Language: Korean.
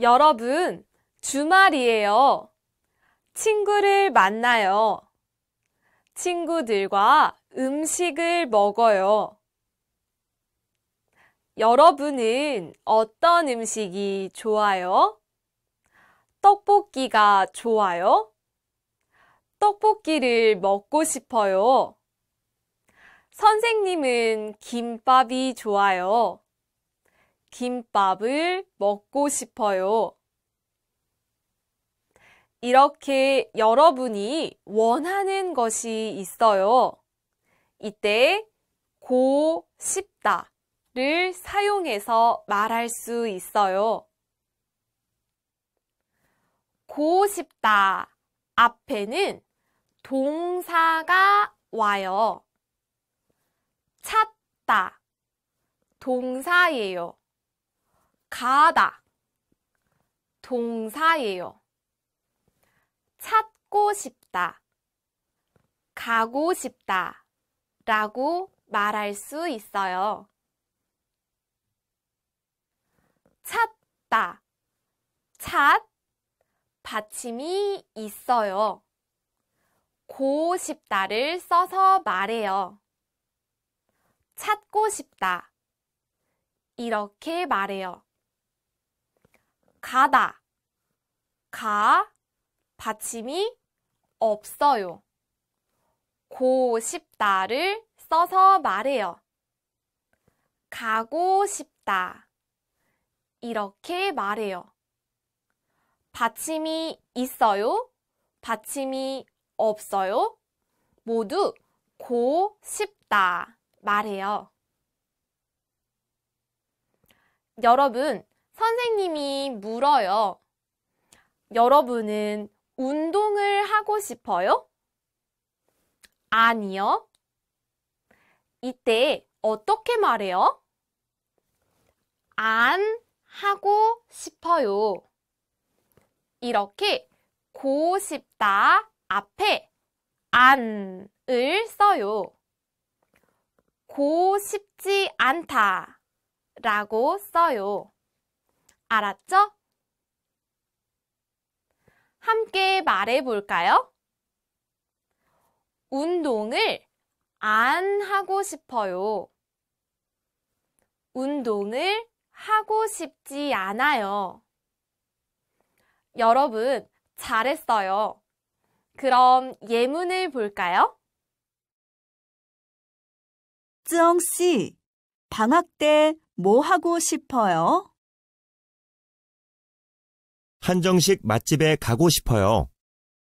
여러분, 주말이에요. 친구를 만나요. 친구들과 음식을 먹어요. 여러분은 어떤 음식이 좋아요? 떡볶이가 좋아요? 떡볶이를 먹고 싶어요. 선생님은 김밥이 좋아요. 김밥을 먹고 싶어요. 이렇게 여러분이 원하는 것이 있어요. 이때 고 싶다를 사용해서 말할 수 있어요. 고 싶다 앞에는 동사가 와요. 찾다 동사예요. 가다 동사예요. 찾고 싶다, 가고 싶다 라고 말할 수 있어요. 찾다, 찾 받침이 있어요. 고 싶다를 써서 말해요. 찾고 싶다. 이렇게 말해요. 가다. 가 받침이 없어요. 고 싶다를 써서 말해요. 가고 싶다. 이렇게 말해요. 받침이 있어요? 받침이 없어요? 모두 고 싶다 말해요. 여러분, 선생님이 물어요. 여러분은 운동을 하고 싶어요? 아니요. 이때 어떻게 말해요? 안 하고 싶어요. 이렇게 고 싶다 앞에 안을 써요. 고 싶지 않다 라고 써요. 알았죠? 함께 말해 볼까요? 운동을 안 하고 싶어요. 운동을 하고 싶지 않아요. 여러분, 잘했어요. 그럼 예문을 볼까요? 쯔 씨, 방학 때 뭐 하고 싶어요? 한정식 맛집에 가고 싶어요.